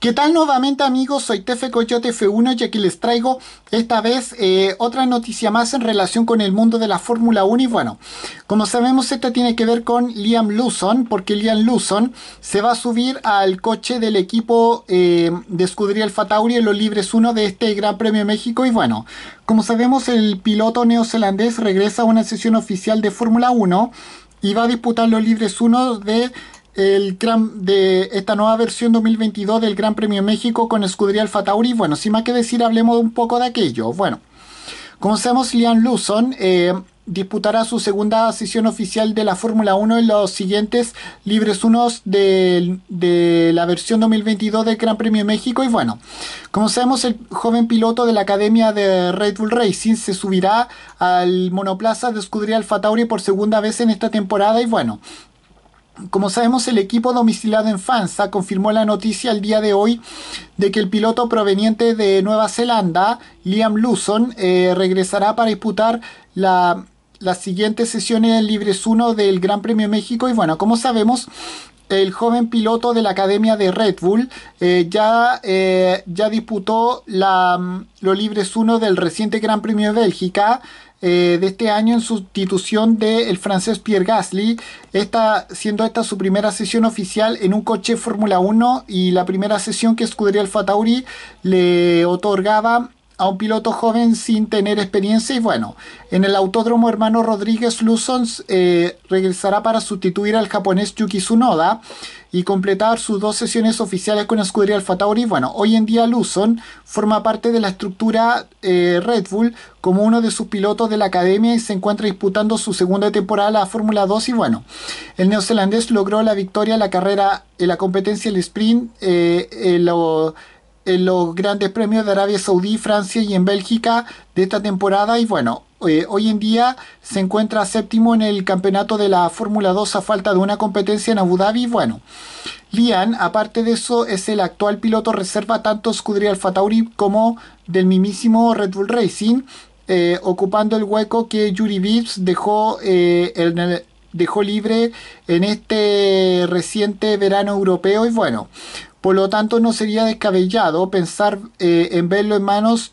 ¿Qué tal nuevamente amigos? Soy Tefe Coyote F1 y aquí les traigo esta vez eh, otra noticia más en relación con el mundo de la Fórmula 1 y bueno, como sabemos esto tiene que ver con Liam Lawson porque Liam Lawson se va a subir al coche del equipo eh, de Escudería Alfa Tauri en los Libres 1 de este Gran Premio México y bueno, como sabemos el piloto neozelandés regresa a una sesión oficial de Fórmula 1 y va a disputar los Libres 1 de el de esta nueva versión 2022 del Gran Premio México con escudería Alfa Tauri. Bueno, sin más que decir, hablemos un poco de aquello. Bueno, como sabemos, Liam eh, disputará su segunda sesión oficial de la Fórmula 1 en los siguientes libres unos de, de, la versión 2022 del Gran Premio México. Y bueno, como sabemos, el joven piloto de la Academia de Red Bull Racing se subirá al monoplaza de escudería Alfa por segunda vez en esta temporada. Y bueno, como sabemos, el equipo domiciliado en Fansa confirmó la noticia el día de hoy de que el piloto proveniente de Nueva Zelanda, Liam Lusson, eh, regresará para disputar la, las siguientes sesiones en Libres 1 del Gran Premio México. Y bueno, como sabemos, el joven piloto de la Academia de Red Bull eh, ya, eh, ya disputó la, mm, los Libres 1 del reciente Gran Premio de Bélgica. Eh, de este año en sustitución del el francés Pierre Gasly, esta, siendo esta su primera sesión oficial en un coche Fórmula 1 y la primera sesión que Scuderia Alfa Tauri le otorgaba a un piloto joven sin tener experiencia y bueno, en el autódromo hermano Rodríguez Luzon eh, regresará para sustituir al japonés Yuki Tsunoda y completar sus dos sesiones oficiales con la Escudería Alfa Tauri. Bueno, hoy en día Luzon forma parte de la estructura eh, Red Bull como uno de sus pilotos de la academia y se encuentra disputando su segunda temporada la Fórmula 2 y bueno, el neozelandés logró la victoria en la carrera, en la competencia, el sprint, eh, en los grandes premios de Arabia Saudí, Francia y en Bélgica de esta temporada. Y bueno, eh, hoy en día se encuentra séptimo en el campeonato de la Fórmula 2 a falta de una competencia en Abu Dhabi. Bueno, Lian, aparte de eso, es el actual piloto reserva tanto Scuderia Alfa Tauri como del mismísimo Red Bull Racing, eh, ocupando el hueco que Yuri Vips dejó, eh, dejó libre en este reciente verano europeo. Y bueno, por lo tanto, no sería descabellado pensar eh, en verlo en manos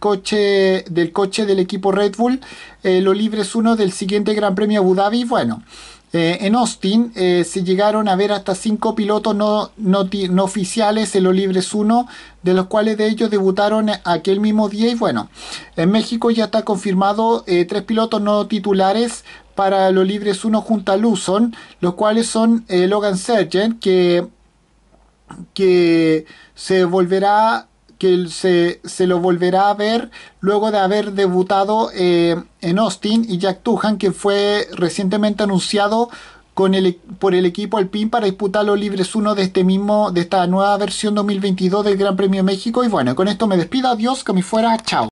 coche, del coche del equipo Red Bull, eh, lo libres uno del siguiente Gran Premio Abu Dhabi. Bueno, eh, en Austin eh, se llegaron a ver hasta cinco pilotos no, oficiales en los libres 1, de los cuales de ellos debutaron aquel mismo día. Y bueno, en México ya está confirmado tres pilotos no titulares para los libres 1 junto a Luzon, los cuales son Logan Sergent, que que se volverá que se, se, lo volverá a ver luego de haber debutado eh, en Austin y Jack Tuhan que fue recientemente anunciado con el, por el equipo Alpine para disputar los libres uno de este mismo de esta nueva versión 2022 del Gran Premio México y bueno con esto me despido adiós que me fuera chao